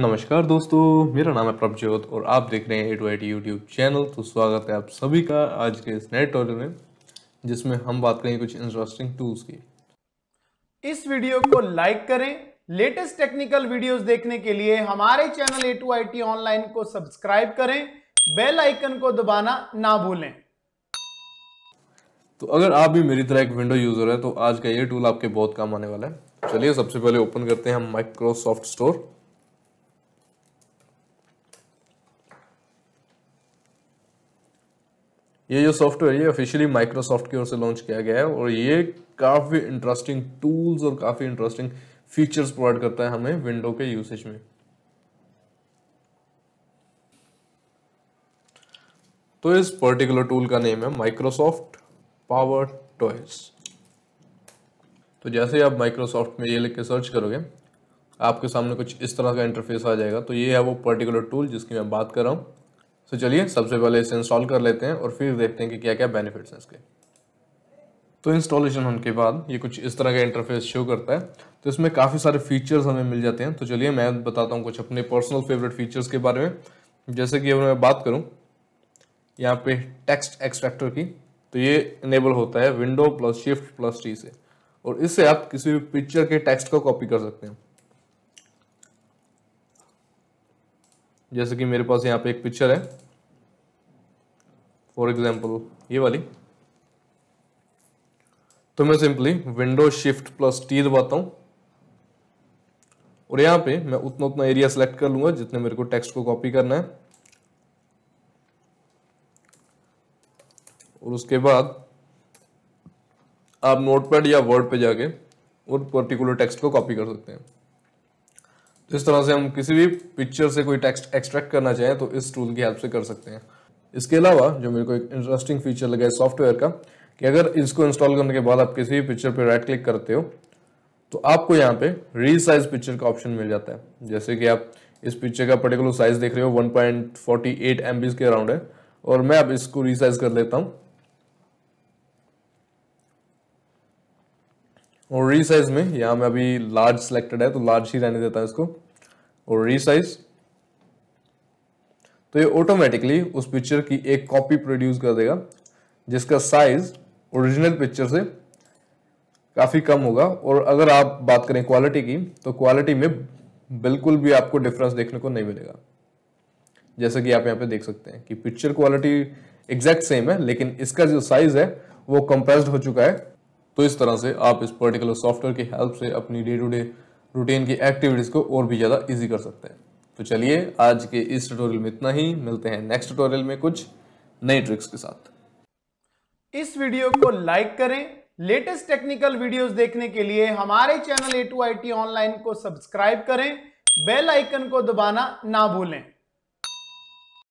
नमस्कार दोस्तों मेरा नाम है प्रभजोत और आप देख रहे हैं A two I YouTube channel तो स्वागत है आप सभी का आज के इस नए टॉपिक में जिसमें हम बात करेंगे कुछ इंटरेस्टिंग टूल्स की इस वीडियो को लाइक करें लेटेस्ट टेक्निकल वीडियोस देखने के लिए हमारे channel A two I online को सब्सक्राइब करें बेल आइकन को दबाना ना भूलें तो अगर आप भी मेरी तरह एक विंडो यूजर है तो आज का ये टूल आपके बहुत काम आने वाला है चलिए सबसे पहले ओपन करते हैं हम माइक्रोसॉफ्ट स्टोर ये जो सॉफ्टवेयर ये ऑफिशियली माइक्रोसॉफ्ट की ओर से लॉन्च किया गया है और ये काफ़ी इंटरेस्टिंग टूल्स और काफ़ी इंटरेस्टिंग फीचर्स प्रोवाइड करता है हमें विंडो के यूसेज में तो इस पर्टिकुलर टूल का नेम है माइक्रोसॉफ्ट पावर टॉयस तो जैसे ही आप माइक्रोसॉफ्ट में ये लिख के सर्च करोगे आपके सामने कुछ इस तरह का इंटरफेस आ जाएगा तो ये है वो पर्टिकुलर टूल जिसकी मैं बात कर रहा हूँ सो so, चलिए सबसे पहले इसे इंस्टॉल कर लेते हैं और फिर देखते हैं कि क्या क्या बेनिफिट्स हैं इसके तो इंस्टॉलेशन होने के बाद ये कुछ इस तरह का इंटरफेस शो करता है तो इसमें काफ़ी सारे फीचर्स हमें मिल जाते हैं तो चलिए मैं बताता हूँ कुछ अपने पर्सनल फेवरेट फीचर्स के बारे में जैसे कि अगर मैं बात करूँ यहाँ पे टेक्स्ट एक्सट्रैक्टर की तो ये इनेबल होता है window plus shift plus T से और इससे आप किसी भी पिक्चर के टेक्स्ट को कॉपी कर सकते हैं जैसे कि मेरे पास यहाँ पे एक पिक्चर है फॉर एग्जाम्पल ये वाली तो मैं simply window shift plus T दबाता हूँ और यहाँ पे मैं उतना उतना एरिया सेलेक्ट कर लूंगा जितने मेरे को टेक्स्ट को कॉपी करना है और उसके बाद आप नोटपैड या वर्ड पे जाके और पर्टिकुलर टेक्स्ट को कॉपी कर सकते हैं इस तरह से हम किसी भी पिक्चर से कोई टेक्स्ट एक्सट्रैक्ट करना चाहें तो इस टूल की हेल्प से कर सकते हैं इसके अलावा जो मेरे को एक इंटरेस्टिंग फीचर लगा है सॉफ्टवेयर का कि अगर इसको इंस्टॉल करने के बाद आप किसी भी पिक्चर पर राइट क्लिक करते हो तो आपको यहाँ पे रीसाइज पिक्चर का ऑप्शन मिल जाता है जैसे कि आप इस पिक्चर का पर्टिकुलर साइज देख रहे हो 1.48 पॉइंट के अराउंड है और मैं अब इसको रिसाइज कर लेता हूँ और री साइज में यहाँ में अभी लार्ज सिलेक्टेड है तो लार्ज ही रहने देता है इसको और रीसाइज तो ये ऑटोमेटिकली उस पिक्चर की एक कॉपी प्रोड्यूस कर देगा जिसका साइज ओरिजिनल पिक्चर से काफ़ी कम होगा और अगर आप बात करें क्वालिटी की तो क्वालिटी में बिल्कुल भी आपको डिफरेंस देखने को नहीं मिलेगा जैसा कि आप यहाँ पे देख सकते हैं कि पिक्चर क्वालिटी एग्जैक्ट सेम है लेकिन इसका जो साइज है वो कंप्रेस्ड हो चुका है तो इस तरह से आप इस पर्टिकुलर सॉफ्टवेयर की हेल्प से अपनी डे टू डे रूटीन की एक्टिविटीज़ को और भी ज़्यादा ईजी कर सकते हैं तो चलिए आज के इस ट्यूटोरियल में इतना ही मिलते हैं नेक्स्ट ट्यूटोरियल में कुछ नई ट्रिक्स के साथ इस वीडियो को लाइक करें लेटेस्ट टेक्निकल वीडियोस देखने के लिए हमारे channel A two I T online को सब्सक्राइब करें बेल आइकन को दबाना ना भूलें